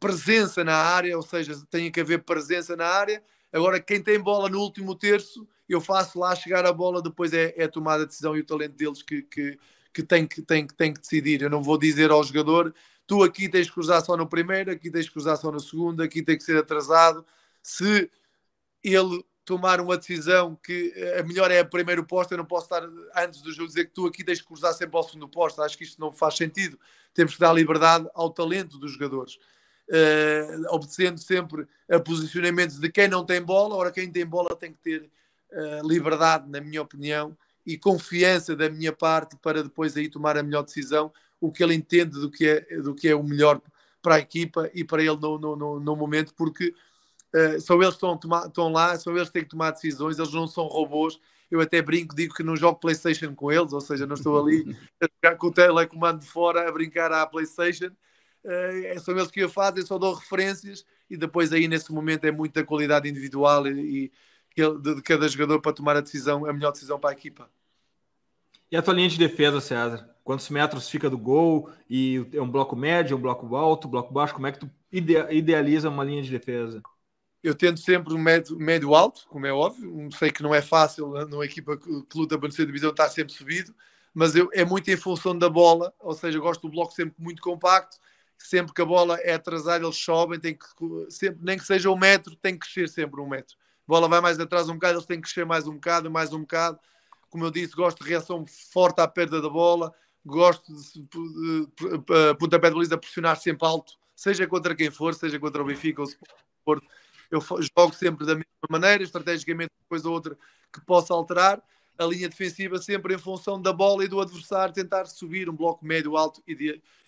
presença na área, ou seja, tenha que haver presença na área. Agora, quem tem bola no último terço, eu faço lá chegar a bola, depois é, é a tomada decisão e o talento deles que, que, que, tem, que, tem, que tem que decidir. Eu não vou dizer ao jogador tu aqui tens que cruzar só no primeiro, aqui tens que cruzar só no segundo, aqui tem que ser atrasado. Se ele tomar uma decisão que eh, a melhor é a primeiro posto, eu não posso estar antes do jogo dizer que tu aqui tens que cruzar sempre ao segundo posto, acho que isto não faz sentido. Temos que dar liberdade ao talento dos jogadores, uh, obedecendo sempre a posicionamentos de quem não tem bola, ora quem tem bola tem que ter uh, liberdade, na minha opinião, e confiança da minha parte para depois aí tomar a melhor decisão, o que ele entende do que é, do que é o melhor para a equipa e para ele no, no, no, no momento, porque eh, são eles que estão, estão lá, são eles que têm que tomar decisões, eles não são robôs. Eu até brinco, digo que não jogo PlayStation com eles, ou seja, não estou ali [LAUGHS] a jogar com o telecomando de fora a brincar à PlayStation. Uh, são eles que eu faço, eu só dou referências e depois aí nesse momento é muita qualidade individual e, e de, de, cada jogador para tomar a decisão, a melhor decisão para a equipa. E a tua linha de defesa, César? Quantos metros fica do gol? E é um bloco médio, um bloco alto, um bloco baixo? Como é que tu idealiza uma linha de defesa? eu tento sempre um médio, médio alto, como é óbvio. Sei que não é fácil numa equipa que luta para ser divisão estar sempre subido, mas eu, é muito em função da bola, ou seja, gosto do bloco sempre muito compacto. Sempre que a bola é atrasada, eles sobem, tem que, sempre, nem que seja um metro, tem que crescer sempre um metro. A bola vai mais atrás um bocado, eles têm que crescer mais um bocado, mais um bocado. Como eu disse, gosto de reação forte à perda da bola, gosto de, de, de, eh, de pontapé de baliza pressionar sempre alto, seja contra quem for, seja contra o Benfica ou o Porto eu jogo sempre da mesma maneira, estrategicamente depois a outra que possa alterar. A linha defensiva sempre em função da bola e do adversário, tentar subir um bloco médio alto,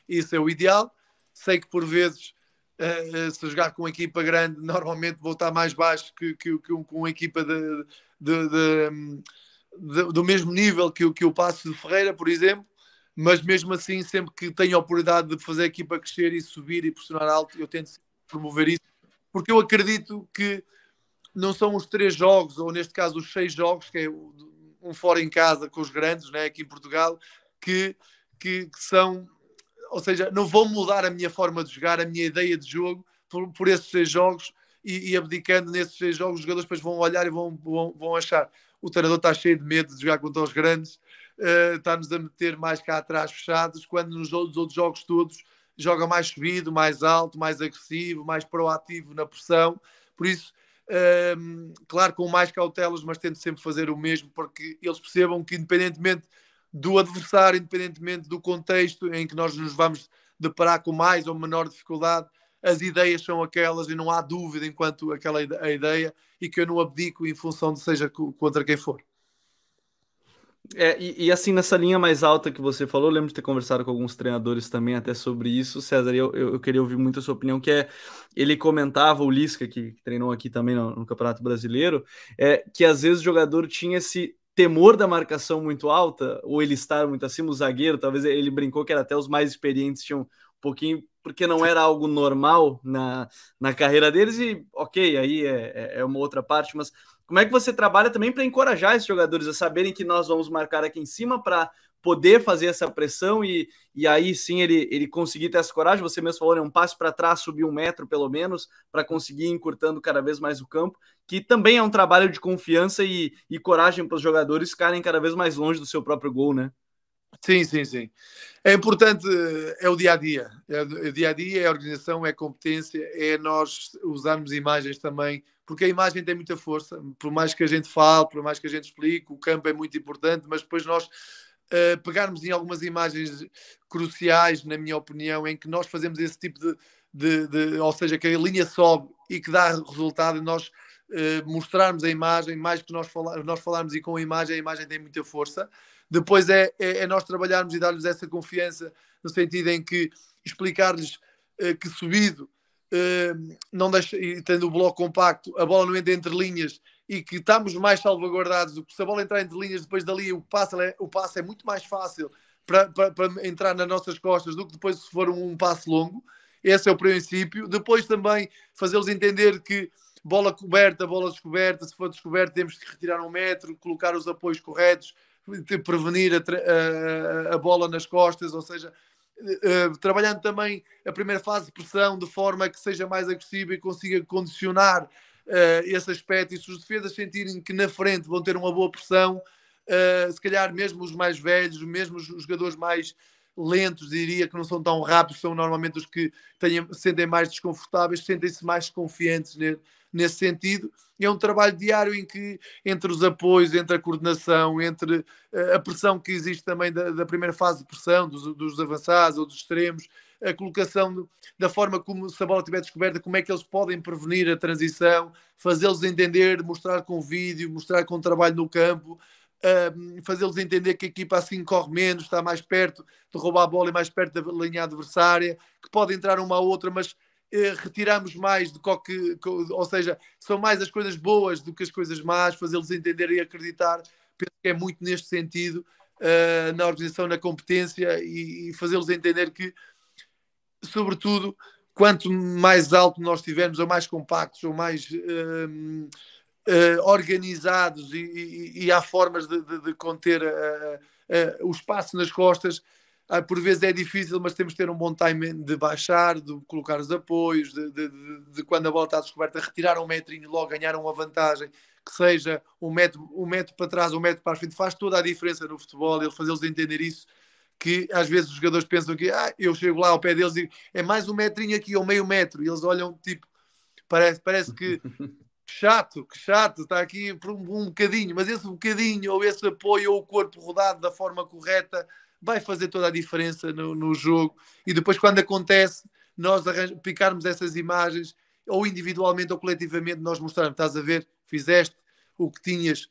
isso é o ideal. Sei que por vezes, eh, eh, se jogar com uma equipa grande, normalmente vou estar mais baixo que, que, que com uma equipa de, de, de, de, do mesmo nível que, que o passo de Ferreira, por exemplo mas mesmo assim, sempre que tenho a oportunidade de fazer a equipa crescer e subir e pressionar alto, eu tento promover isso porque eu acredito que não são os três jogos, ou neste caso os seis jogos, que é um fora em casa com os grandes, né, aqui em Portugal, que, que, que são, ou seja, não vão mudar a minha forma de jogar, a minha ideia de jogo por, por esses seis jogos e, e, abdicando nesses seis jogos, os jogadores depois vão olhar e vão, vão, vão achar o treinador está cheio de medo de jogar contra os grandes, uh, está-nos a meter mais cá atrás fechados, quando nos outros, outros jogos todos joga mais subido, mais alto, mais agressivo, mais proativo na pressão. Por isso, um, claro, com mais cautelas, mas tento sempre fazer o mesmo, porque eles percebam que, independentemente do adversário, independentemente do contexto em que nós nos vamos deparar com mais ou menor dificuldade, as ideias são aquelas e não há dúvida enquanto aquela a ideia e que eu não abdico em função de seja contra quem for. É, e, e, assim, nessa linha mais alta que você falou, lembro de ter conversado com alguns treinadores também até sobre isso, César, eu, eu queria ouvir muito a sua opinião, que é, ele comentava, o Lisca, que, que treinou aqui também no, no, Campeonato Brasileiro, é, que às vezes o jogador tinha esse temor da marcação muito alta, ou ele estar muito acima, o zagueiro, talvez ele brincou que era até os mais experientes tinham um pouquinho porque não era algo normal na, na carreira deles, e ok, aí é, é, é uma outra parte, mas como é que você trabalha também para encorajar esses jogadores a saberem que nós vamos marcar aqui em cima para poder fazer essa pressão e, e aí sim ele, ele conseguir ter essa coragem? Você mesmo falou, né, um passo para trás, subir um metro pelo menos, para conseguir encurtando cada vez mais o campo, que também é um trabalho de confiança e, e coragem para os jogadores ficarem cada vez mais longe do seu próprio gol, né? Sim, sim, sim. É importante, é o dia a dia. É o dia a dia, é a organização, é a competência, é nós usarmos imagens também, porque a imagem tem muita força. Por mais que a gente fale, por mais que a gente explique, o campo é muito importante, mas depois nós uh, pegarmos em algumas imagens cruciais, na minha opinião, em que nós fazemos esse tipo de. de, de ou seja, que a linha sobe e que dá resultado, e nós uh, mostrarmos a imagem, mais que nós, nós falarmos e com a imagem, a imagem tem muita força. Depois é, é, é nós trabalharmos e dar-lhes essa confiança, no sentido em que explicar-lhes eh, que subido, eh, não deixa, tendo o bloco compacto, a bola não entra entre linhas e que estamos mais salvaguardados do se a bola entrar entre linhas depois dali o passe é, o passe é muito mais fácil para, entrar nas nossas costas do que depois se for um, um passe longo. Esse é o princípio. Depois também fazê-los entender que bola coberta, bola descoberta, se for descoberta temos que retirar um metro, colocar os apoios corretos, prevenir a, a, a bola nas costas, ou seja, uh, trabalhando também a primeira fase de pressão de forma que seja mais agressiva e consiga condicionar uh, esse aspecto. E se os defesas sentirem que na frente vão ter uma boa pressão, uh, se calhar mesmo os mais velhos, mesmo os jogadores mais lentos, diria que não são tão rápidos, são normalmente os que tenham sentem mais desconfortáveis, sentem-se mais confiantes né? nesse sentido. É um trabalho diário em que, entre os apoios, entre a coordenação, entre eh, a pressão que existe também da, da primeira fase de pressão, dos, dos avançados ou dos extremos, a colocação da forma como se a bola estiver descoberta, como é que eles podem prevenir a transição, fazê-los entender, mostrar com vídeo, mostrar com trabalho no campo, um, fazê-los entender que a equipa assim corre menos, está mais perto de roubar a bola e mais perto da linha adversária, que pode entrar uma ou outra, mas eh, retiramos mais do que, ou seja, são mais as coisas boas do que as coisas más, fazê-los entender e acreditar. Penso que é muito neste sentido, uh, na organização, na competência e, e fazê-los entender que, sobretudo, quanto mais alto nós tivermos, ou mais compactos, ou mais uh, uh, organizados, e, e, e, há formas de, de, de conter o espaço nas costas ah, por vezes é difícil, mas temos de ter um bom timing de baixar, de colocar os apoios, de, de, de, de quando a bola está descoberta, retirar um metrinho logo, ganhar uma vantagem, que seja um metro, um metro para trás, um metro para a frente, faz toda a diferença no futebol, ele fazê-los entender isso, que às vezes os jogadores pensam que ah, eu chego lá ao pé deles e digo, é mais um metrinho aqui, ou meio metro, e eles olham tipo, parece, parece que [LAUGHS] chato, que chato, está aqui por um, um bocadinho, mas esse bocadinho, ou esse apoio, ou o corpo rodado da forma correta vai fazer toda a diferença no, no jogo. E depois, quando acontece, nós picarmos essas imagens, ou individualmente ou coletivamente, nós mostrarmos: estás a ver, fizeste o que tinhas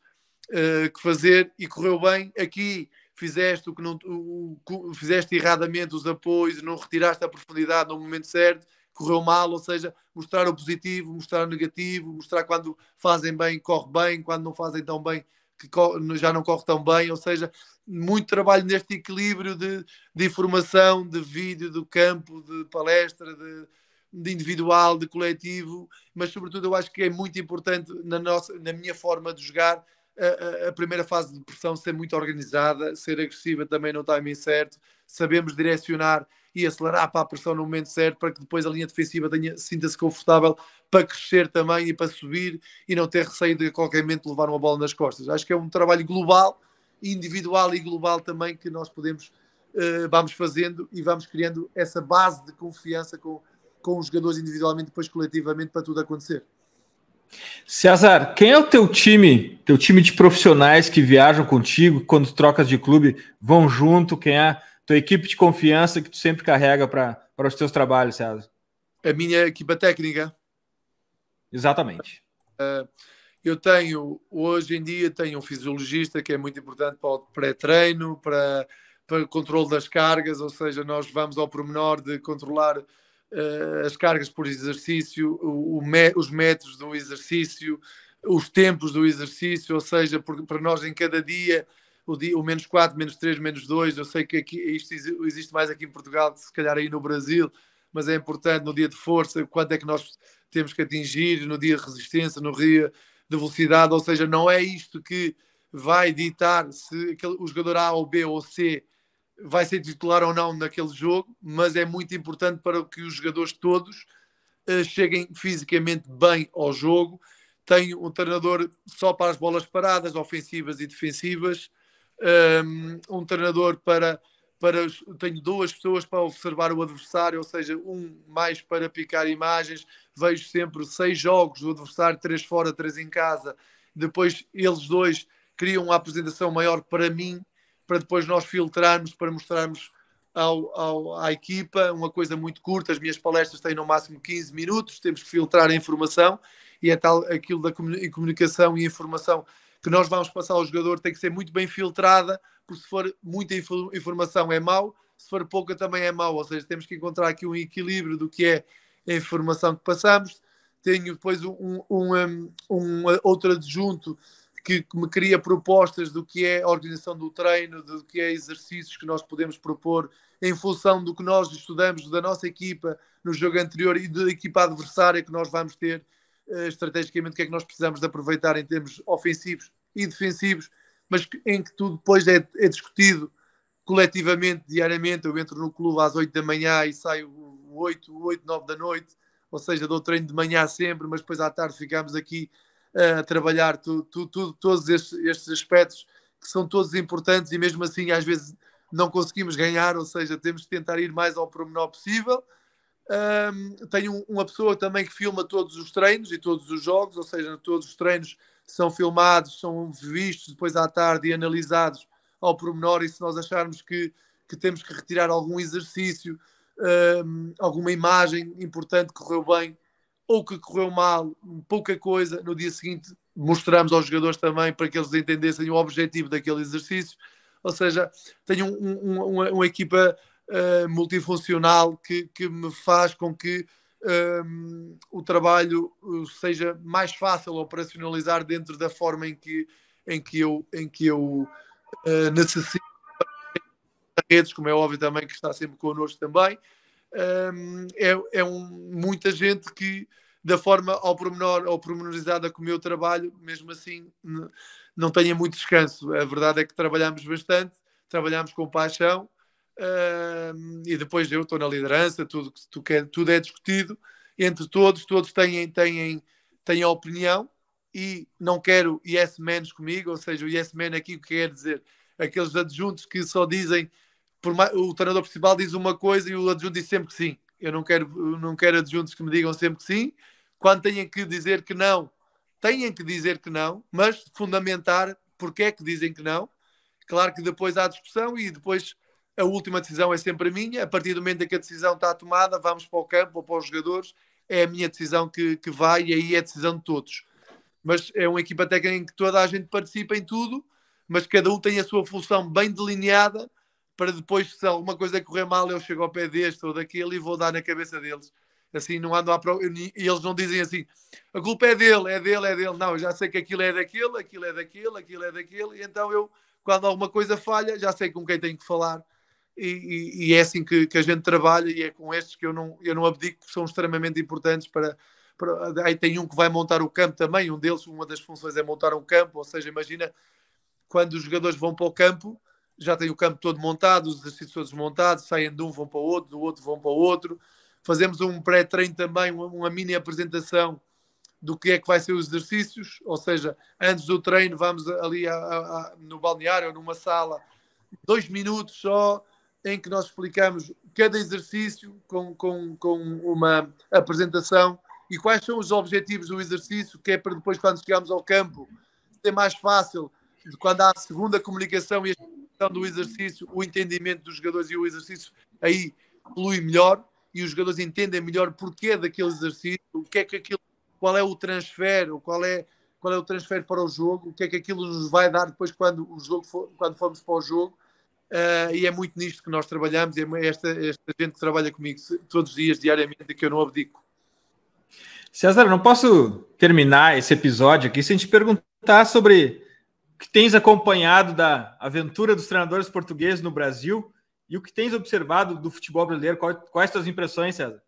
uh, que fazer e correu bem. Aqui fizeste o que não o, o, fizeste erradamente os apoios, não retiraste a profundidade no momento certo, correu mal, ou seja, mostrar o positivo, mostrar o negativo, mostrar quando fazem bem, corre bem, quando não fazem tão bem, que já não corre tão bem, ou seja, muito trabalho neste equilíbrio de, de informação, de vídeo, do campo, de palestra, de, de individual, de coletivo, mas sobretudo eu acho que é muito importante na, nossa, na minha forma de jogar a, a, primeira fase de pressão ser muito organizada, ser agressiva também no timing certo, sabemos direcionar e acelerar para a pressão no momento certo para que depois a linha defensiva sinta-se confortável para crescer também e para subir e não ter receio de a qualquer momento levar uma bola nas costas. Acho que é um trabalho global, individual e global também que nós podemos uh, vamos fazendo e vamos criando essa base de confiança com, com os jogadores individualmente, depois coletivamente para tudo acontecer. César, quem é o teu time, teu time de profissionais que viajam contigo, quando trocas de clube, vão junto? Quem é tua equipe de confiança que tu sempre carrega para os teus trabalhos, César? A minha equipa técnica. Exatamente. Uh, eu tenho, hoje em dia, tenho um fisiologista que é muito importante para o pré-treino, para, para o controle das cargas, ou seja, nós vamos ao pormenor de controlar eh, as cargas por exercício, os metros do exercício, os tempos do exercício, ou seja, para nós em cada dia, o, dia, menos 4, menos 3, menos 2, eu sei que aqui, isto existe mais aqui em Portugal, se calhar aí no Brasil, mas é importante no dia de força, quanto é que nós temos que atingir, no dia de resistência, no dia de velocidade, ou seja, não é isto que vai ditar se o jogador A ou B ou C vai ser titular ou não naquele jogo, mas é muito importante para que os jogadores todos uh, cheguem fisicamente bem ao jogo. Tem um treinador só para as bolas paradas, ofensivas e defensivas, um, ehm, um treinador para. Para, tenho duas pessoas para observar o adversário, ou seja, um mais para picar imagens. Vejo sempre seis jogos do adversário, três fora, três em casa. Depois eles dois criam uma apresentação maior para mim para depois nós filtrarmos, para mostrarmos ao, ao, à equipa, uma coisa muito curta, as minhas palestras têm no máximo 15 minutos, temos que filtrar a informação e é tal aquilo da comunicação e informação que nós vamos passar ao jogador tem que ser muito bem filtrada, porque se for muita informação é mau, se for pouca também é mau, ou seja, temos que encontrar aqui um equilíbrio do que é a informação que passamos. Tenho depois um, um, um, um outro adjunto que, me cria propostas do que é a organização do treino, do que é exercícios que nós podemos propor em função do que nós estudamos da nossa equipa no jogo anterior e da equipa adversária que nós vamos ter uh, estrategicamente, o que é que nós precisamos de aproveitar em termos ofensivos e defensivos, mas que, em que tudo depois é, é, discutido coletivamente, diariamente. Eu entro no clube às 8 da manhã e saio 8, 8, 9 da noite, ou seja, dou treino de manhã sempre, mas depois à tarde ficamos aqui trabalhar tu, tu, tu, todos estes, estes, aspectos que são todos importantes e mesmo assim às vezes não conseguimos ganhar, ou seja, temos que tentar ir mais ao promenor possível. Um, tenho uma pessoa também que filma todos os treinos e todos os jogos, ou seja, todos os treinos são filmados, são vistos depois à tarde e analisados ao promenor. E se nós acharmos que, que temos que retirar algum exercício, um, alguma imagem importante que correu bem, ou que correu mal, pouca coisa, no dia seguinte mostramos aos jogadores também para que eles entendessem o objetivo daquele exercício. Ou seja, tenho um, um, uma, uma, equipa uh, multifuncional que, que me faz com que ehm, o trabalho eh, seja mais fácil operacionalizar dentro da forma em que, em que eu, em que eu uh, necessito redes, como é óbvio também que está sempre connosco também um, é, é um, muita gente que, da forma ao pormenor ou pormenorizada o meu trabalho, mesmo assim não tenha muito descanso. A verdade é que trabalhamos bastante, trabalhamos com paixão um, e depois eu estou na liderança, tudo, é, tudo é discutido entre todos, todos têm, têm, têm a opinião e não quero yes menos comigo, ou seja, o yes man aqui o que quer dizer aqueles adjuntos que só dizem mais, o treinador principal diz uma coisa e o adjunto diz sempre que sim. Eu não quero, não quero adjuntos que me digam sempre que sim. Quando têm que dizer que não, têm que dizer que não, mas fundamentar porque é que dizem que não. Claro que depois há discussão e depois a última decisão é sempre a minha. A partir do momento em que a decisão está tomada, vamos para o campo ou para os jogadores, é a minha decisão que, que vai e aí é a decisão de todos. Mas é uma equipa técnica em que toda a gente participa em tudo, mas cada um tem a sua função bem delineada para depois, se alguma coisa correr mal, eu chego ao pé deste ou daquele e vou dar na cabeça deles. Assim, não ando à E eles não dizem assim, a culpa é dele, é dele, é dele. Não, eu já sei que aquilo é daquele, aquilo é daquele, aquilo é daquele. E então eu, quando alguma coisa falha, já sei com quem tenho que falar. E, e, e é assim que, que, a gente trabalha e é com estes que eu não, eu não abdico, que são extremamente importantes para... Aí tem um que vai montar o campo também, um deles, uma das funções é montar um campo, ou seja, imagina quando os jogadores vão para o campo, já tem o campo todo montado, os exercícios todos montados, saem de um, vão para o outro, do outro, vão para o outro. Fazemos um pré-treino também, uma, mini apresentação do que é que vai ser os exercícios, ou seja, antes do treino vamos ali a, a, a, no balneário ou numa sala, dois minutos só, em que nós explicamos cada exercício com, com, com uma apresentação e quais são os objetivos do exercício, que é para depois, quando chegamos ao campo, ser mais fácil quando há a segunda comunicação e as questão do exercício, o entendimento dos jogadores e o exercício aí flui melhor e os jogadores entendem melhor porquê daquele exercício, o que é que aquilo, qual é o transfer, qual é, qual é o transfer para o jogo, o que é que aquilo nos vai dar depois quando o jogo for, quando formos para o jogo. Uh, e é muito nisto que nós trabalhamos, é esta, esta gente que trabalha comigo todos os dias, diariamente, que eu não abdico. César, não posso terminar esse episódio aqui sem te perguntar sobre que tens acompanhado da aventura dos treinadores portugueses no Brasil e o que tens observado do futebol brasileiro. Quais, quais tuas impressões, César?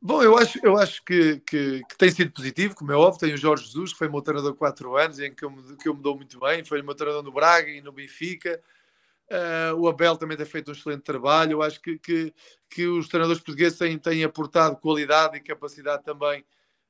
Bom, eu acho, eu acho que, que, que, tem sido positivo, como é óbvio. Tem o Jorge Jesus, que foi meu treinador há quatro anos, em que eu, me, que eu me dou muito bem. Foi meu treinador no Braga e no Benfica. Uh, o Abel também tem feito um excelente trabalho. Eu acho que, que, que os treinadores portugueses têm, têm aportado qualidade e capacidade também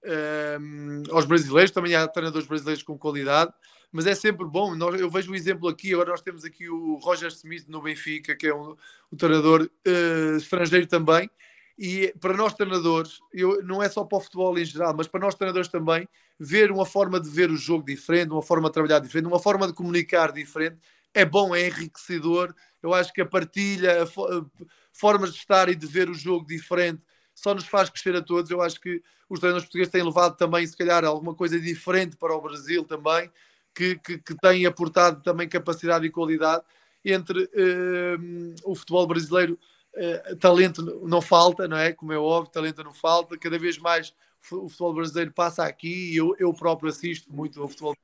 uh, aos brasileiros. Também há treinadores brasileiros com qualidade mas é sempre bom. Nós, eu vejo o exemplo aqui, agora nós temos aqui o Roger Smith no Benfica, que é um, um treinador uh, estrangeiro também. E para nós treinadores, eu, não é só para o futebol em geral, mas para nós treinadores também, ver uma forma de ver o jogo diferente, uma forma de trabalhar diferente, uma forma de comunicar diferente, é bom, é enriquecedor. Eu acho que a partilha, a fo formas de estar e de ver o jogo diferente, só nos faz crescer a todos. Eu acho que os treinadores portugueses têm levado também, se calhar, alguma coisa diferente para o Brasil também que, que, que têm aportado também capacidade e qualidade entre uh, o futebol brasileiro. Uh, talento não falta, não é? Como é óbvio, talento não falta. Cada vez mais o futebol brasileiro passa aqui e eu, eu próprio assisto muito ao futebol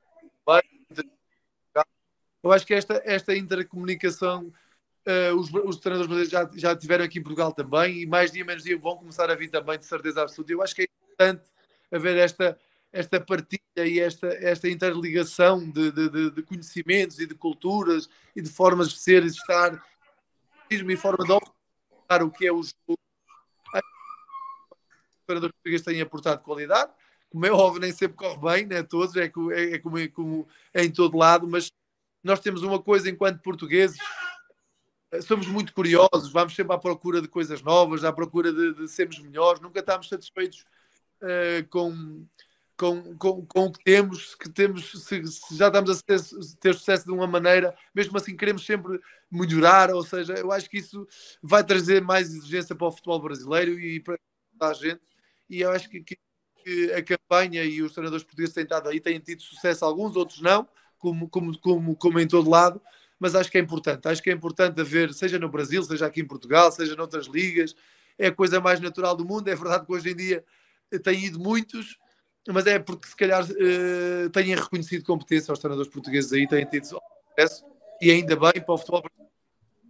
brasileiro. Eu acho que esta, esta intercomunicação uh, os, os, treinadores brasileiros já, já tiveram aqui em Portugal também e mais dia menos dia vão começar a vir também, de certeza absoluta. Eu acho que é importante haver esta esta partilha e esta, esta interligação de, de, de, conhecimentos e de culturas e de formas de ser e de estar e forma de observar o que é o jogo que os portugueses tenham aportado qualidade como é óbvio nem sempre corre bem né? todos, é, como, é, é, como, é como em todo lado, mas nós temos uma coisa enquanto portugueses somos muito curiosos, vamos sempre à procura de coisas novas, à procura de, de sermos melhores, nunca estamos satisfeitos uh, com com, com, com o que temos, que temos se, se já estamos a ter, ter, sucesso de uma maneira, mesmo assim queremos sempre melhorar, ou seja, eu acho que isso vai trazer mais exigência para o futebol brasileiro e para a gente, e eu acho que, que a campanha e os treinadores portugueses têm estado aí, têm tido sucesso alguns, outros não, como, como, como, como em todo lado, mas acho que é importante, acho que é importante haver, seja no Brasil, seja aqui em Portugal, seja noutras ligas, é a coisa mais natural do mundo, é verdade que hoje em dia eh, tem ido muitos, mas é porque se calhar uh, têm reconhecido competência aos treinadores portugueses aí, têm tido sucesso e ainda bem para o futebol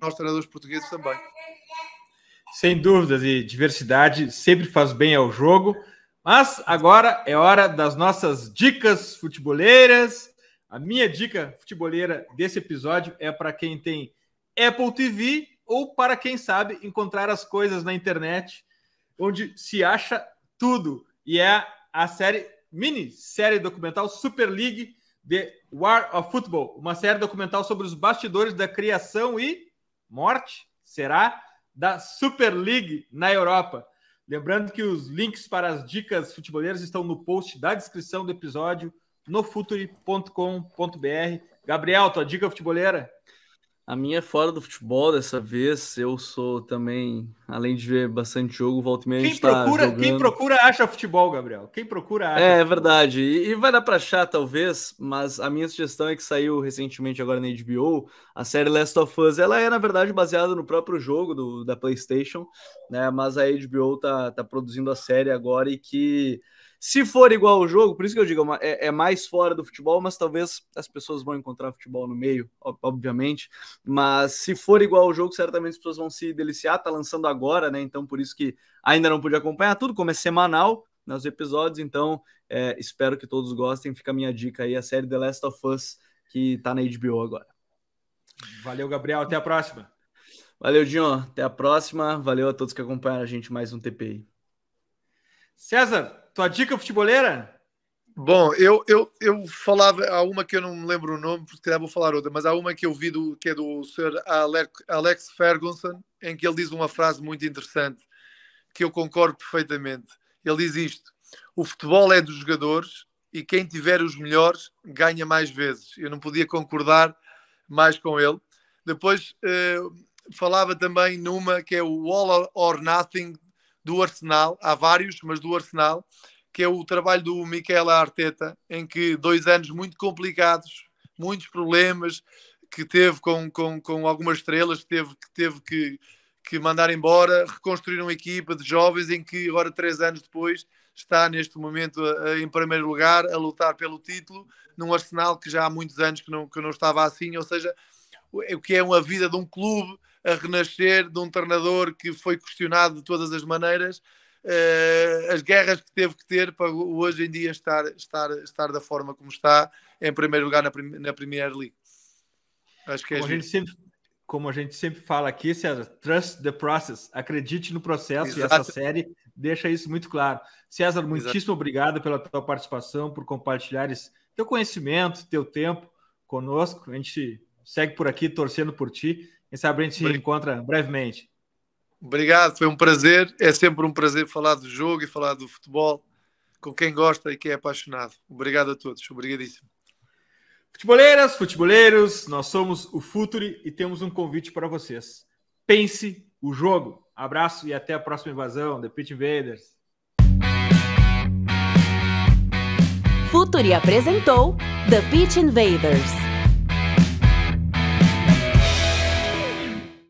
aos treinadores portugueses também. Sem dúvidas, e diversidade sempre faz bem ao jogo. Mas agora é hora das nossas dicas futeboleiras. A minha dica futeboleira desse episódio é para quem tem Apple TV ou para quem sabe encontrar as coisas na internet, onde se acha tudo. E é a série mini série documental Super League The War of Football, uma série documental sobre os bastidores da criação e morte, será, da Super League na Europa. Lembrando que os links para as dicas futeboleiras estão no post da descrição do episódio no futuri.com.br. Gabriel, tua dica futeboleira? A minha é fora do futebol dessa vez. Eu sou também, além de ver bastante jogo, volta e meia quem tá procura, jogando. Quem procura acha futebol, Gabriel. Quem procura acha. É, é verdade. E, e, vai dar para achar, talvez, mas a minha sugestão é que saiu recentemente agora na HBO a série Last of Us. Ela é, na verdade, baseada no próprio jogo do, da PlayStation, né? Mas a HBO tá, tá produzindo a série agora e que se for igual o jogo, por isso que eu digo, é, é, é, mais fora do futebol, mas talvez as pessoas vão encontrar futebol no meio, obviamente. Mas se for igual o jogo, certamente as pessoas vão se deliciar. Tá lançando agora, né? Então, por isso que ainda não pude acompanhar tudo, como é semanal nos né, episódios. Então, é, espero que todos gostem. Fica a minha dica aí, a série The Last of Us, que tá na HBO agora. Valeu, Gabriel. Até a próxima. Valeu, Dinho. Até a próxima. Valeu a todos que acompanharam a gente mais um TPI. César, tua dica futebolera? Bom, eu, eu, eu falava, há uma que eu não me lembro o nome, porque calhar vou falar outra, mas há uma que eu vi do, que é do Sr. Alex Ferguson, em que ele diz uma frase muito interessante, que eu concordo perfeitamente. Ele diz isto: o futebol é dos jogadores e quem tiver os melhores ganha mais vezes. Eu não podia concordar mais com ele. Depois eh, falava também numa que é o All or Nothing do Arsenal, há vários, mas do Arsenal, que é o trabalho do Miquel Arteta, em que dois anos muito complicados, muitos problemas que teve com, com, com algumas estrelas, que teve, que, teve que, que mandar embora, reconstruir uma equipa de jovens em que agora, três anos depois, está neste momento a, a, em primeiro lugar a lutar pelo título num Arsenal que já há muitos anos que não, que não estava assim, ou seja, o, é o que é uma vida de um clube a renascer de um treinador que foi questionado de todas as maneiras, uh, as guerras que teve que ter para hoje em dia estar, estar, estar da forma como está, em primeiro lugar na, prim na Premier League. Acho que é como, a gente sempre, como a gente sempre fala aqui, César, trust the process, acredite no processo Exato. e essa série deixa isso muito claro. César, muitíssimo Exato. obrigado pela tua participação, por compartilhares teu conhecimento, teu tempo conosco. A gente segue por aqui torcendo por ti quem sabe a gente se encontra brevemente. Obrigado, foi um prazer. É sempre um prazer falar do jogo e falar do futebol com quem gosta e quem é apaixonado. Obrigado a todos, obrigadíssimo. Futeboleiras, futeboleiros, nós somos o Futuri e temos um convite para vocês. Pense o jogo. Abraço e até a próxima invasão. The Pitch Invaders. Futuri apresentou The Pitch Invaders.